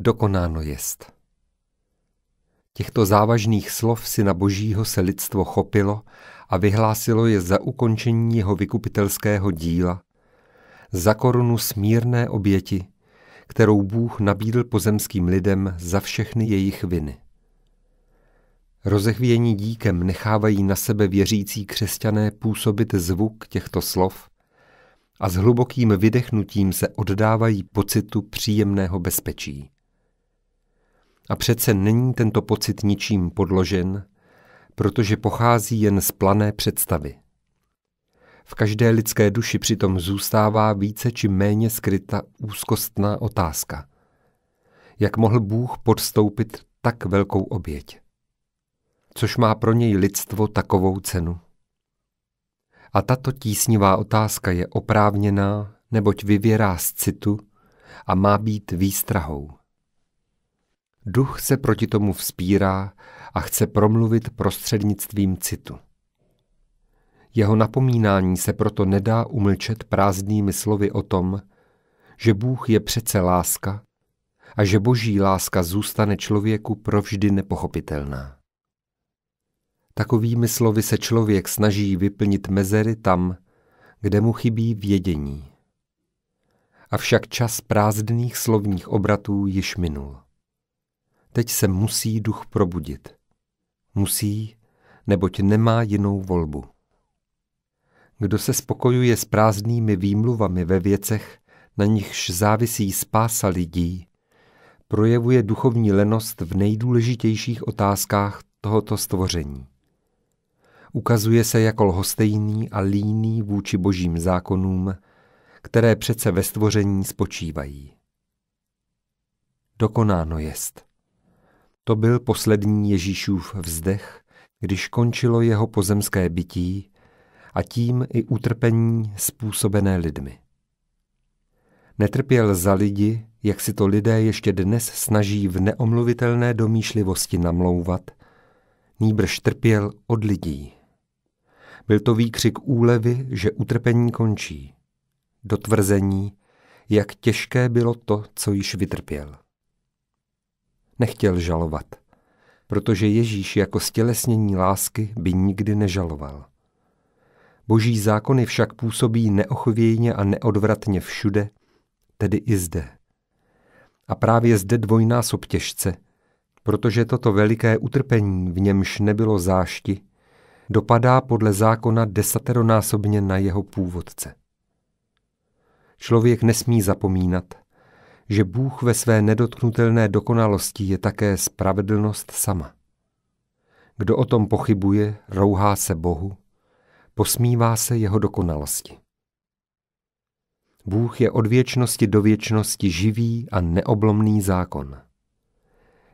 dokonáno jest. Těchto závažných slov syna božího se lidstvo chopilo a vyhlásilo je za ukončení jeho vykupitelského díla, za korunu smírné oběti, kterou Bůh nabídl pozemským lidem za všechny jejich viny. Rozechvění díkem nechávají na sebe věřící křesťané působit zvuk těchto slov a s hlubokým vydechnutím se oddávají pocitu příjemného bezpečí. A přece není tento pocit ničím podložen, protože pochází jen z plané představy. V každé lidské duši přitom zůstává více či méně skryta úzkostná otázka. Jak mohl Bůh podstoupit tak velkou oběť? Což má pro něj lidstvo takovou cenu? A tato tísnivá otázka je oprávněná, neboť vyvěrá z citu a má být výstrahou. Duch se proti tomu vzpírá a chce promluvit prostřednictvím citu. Jeho napomínání se proto nedá umlčet prázdnými slovy o tom, že Bůh je přece láska a že boží láska zůstane člověku provždy nepochopitelná. Takovými slovy se člověk snaží vyplnit mezery tam, kde mu chybí vědění. Avšak čas prázdných slovních obratů již minul. Teď se musí duch probudit. Musí, neboť nemá jinou volbu. Kdo se spokojuje s prázdnými výmluvami ve věcech, na nichž závisí spása lidí, projevuje duchovní lenost v nejdůležitějších otázkách tohoto stvoření. Ukazuje se jako lhostejný a líný vůči božím zákonům, které přece ve stvoření spočívají. Dokonáno jest. To byl poslední Ježíšův vzdech, když končilo jeho pozemské bytí a tím i utrpení způsobené lidmi. Netrpěl za lidi, jak si to lidé ještě dnes snaží v neomluvitelné domýšlivosti namlouvat, nýbrž trpěl od lidí. Byl to výkřik úlevy, že utrpení končí. Dotvrzení, jak těžké bylo to, co již vytrpěl nechtěl žalovat, protože Ježíš jako stělesnění lásky by nikdy nežaloval. Boží zákony však působí neochvějně a neodvratně všude, tedy i zde. A právě zde dvojnásob těžce, protože toto veliké utrpení, v němž nebylo zášti, dopadá podle zákona desateronásobně na jeho původce. Člověk nesmí zapomínat, že Bůh ve své nedotknutelné dokonalosti je také spravedlnost sama. Kdo o tom pochybuje, rouhá se Bohu, posmívá se jeho dokonalosti. Bůh je od věčnosti do věčnosti živý a neoblomný zákon.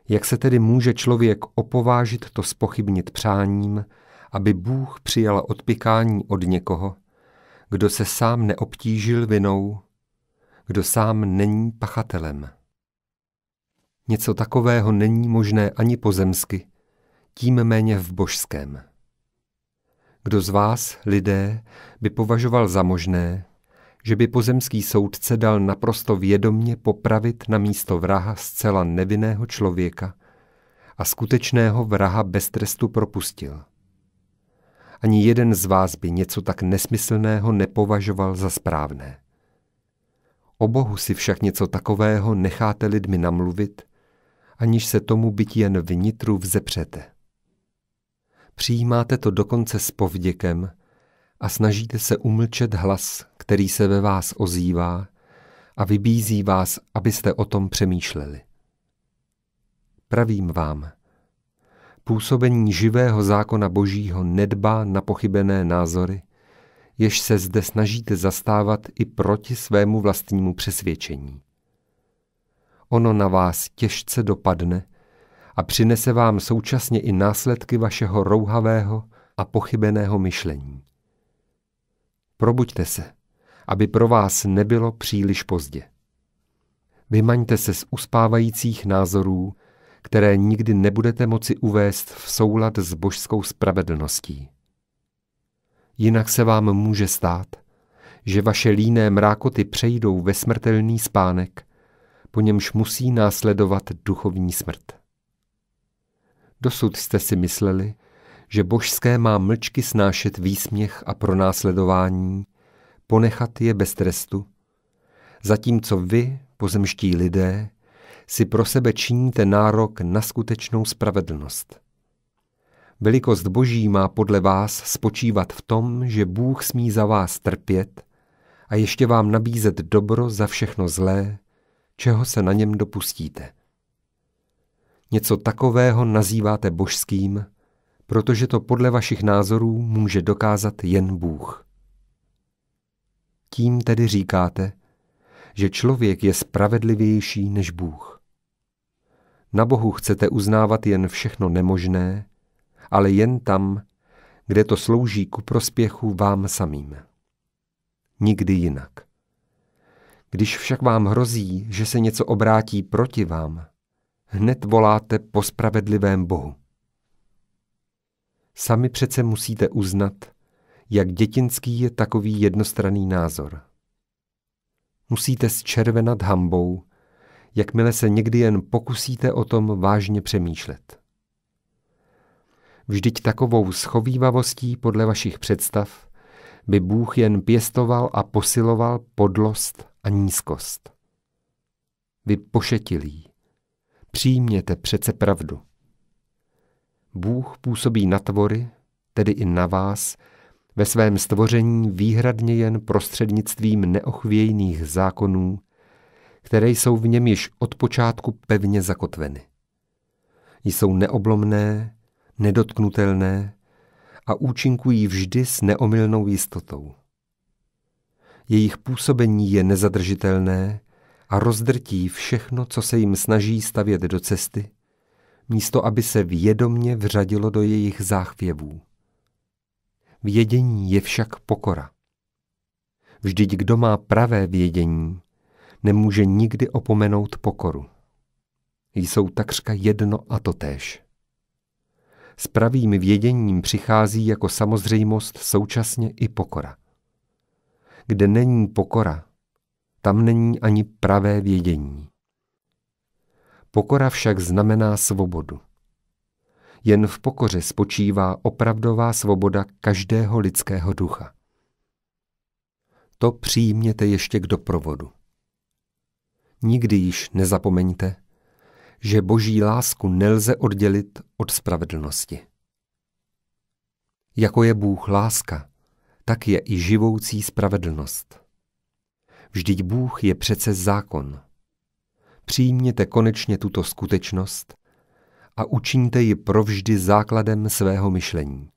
Jak se tedy může člověk opovážit to spochybnit přáním, aby Bůh přijal odpikání od někoho, kdo se sám neobtížil vinou kdo sám není pachatelem. Něco takového není možné ani pozemsky, tím méně v božském. Kdo z vás, lidé, by považoval za možné, že by pozemský soudce dal naprosto vědomně popravit na místo vraha zcela nevinného člověka a skutečného vraha bez trestu propustil. Ani jeden z vás by něco tak nesmyslného nepovažoval za správné. O Bohu si však něco takového necháte lidmi namluvit, aniž se tomu byt jen vnitru vzepřete. Přijímáte to dokonce s povděkem a snažíte se umlčet hlas, který se ve vás ozývá a vybízí vás, abyste o tom přemýšleli. Pravím vám, působení živého zákona Božího nedbá na pochybené názory – jež se zde snažíte zastávat i proti svému vlastnímu přesvědčení. Ono na vás těžce dopadne a přinese vám současně i následky vašeho rouhavého a pochybeného myšlení. Probuďte se, aby pro vás nebylo příliš pozdě. Vymaňte se z uspávajících názorů, které nikdy nebudete moci uvést v soulad s božskou spravedlností jinak se vám může stát, že vaše líné mrákoty přejdou ve smrtelný spánek, po němž musí následovat duchovní smrt. Dosud jste si mysleli, že božské má mlčky snášet výsměch a pronásledování, ponechat je bez trestu, zatímco vy, pozemští lidé, si pro sebe činíte nárok na skutečnou spravedlnost. Velikost Boží má podle vás spočívat v tom, že Bůh smí za vás trpět a ještě vám nabízet dobro za všechno zlé, čeho se na něm dopustíte. Něco takového nazýváte božským, protože to podle vašich názorů může dokázat jen Bůh. Tím tedy říkáte, že člověk je spravedlivější než Bůh. Na Bohu chcete uznávat jen všechno nemožné ale jen tam, kde to slouží ku prospěchu vám samým. Nikdy jinak. Když však vám hrozí, že se něco obrátí proti vám, hned voláte po spravedlivém Bohu. Sami přece musíte uznat, jak dětinský je takový jednostranný názor. Musíte zčervenat hambou, jakmile se někdy jen pokusíte o tom vážně přemýšlet vždyť takovou schovývavostí podle vašich představ by Bůh jen pěstoval a posiloval podlost a nízkost. Vy pošetilí, přijměte přece pravdu. Bůh působí na tvory, tedy i na vás, ve svém stvoření výhradně jen prostřednictvím neochvějných zákonů, které jsou v něm již od počátku pevně zakotveny. Jsou neoblomné, nedotknutelné a účinkují vždy s neomylnou jistotou. Jejich působení je nezadržitelné a rozdrtí všechno, co se jim snaží stavět do cesty, místo aby se vědomně vřadilo do jejich záchvěvů. Vědění je však pokora. Vždyť kdo má pravé vědění, nemůže nikdy opomenout pokoru. Jsou takřka jedno a totéž. S pravým věděním přichází jako samozřejmost současně i pokora. Kde není pokora, tam není ani pravé vědění. Pokora však znamená svobodu. Jen v pokoře spočívá opravdová svoboda každého lidského ducha. To přijměte ještě k doprovodu. Nikdy již nezapomeňte, že boží lásku nelze oddělit od spravedlnosti. Jako je Bůh láska, tak je i živoucí spravedlnost. Vždyť Bůh je přece zákon. Přijměte konečně tuto skutečnost a učiňte ji provždy základem svého myšlení.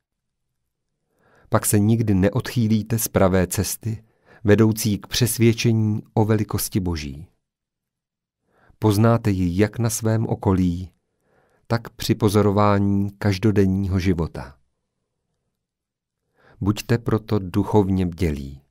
Pak se nikdy neodchýlíte z pravé cesty, vedoucí k přesvědčení o velikosti Boží. Poznáte ji jak na svém okolí, tak při pozorování každodenního života. Buďte proto duchovně bdělí.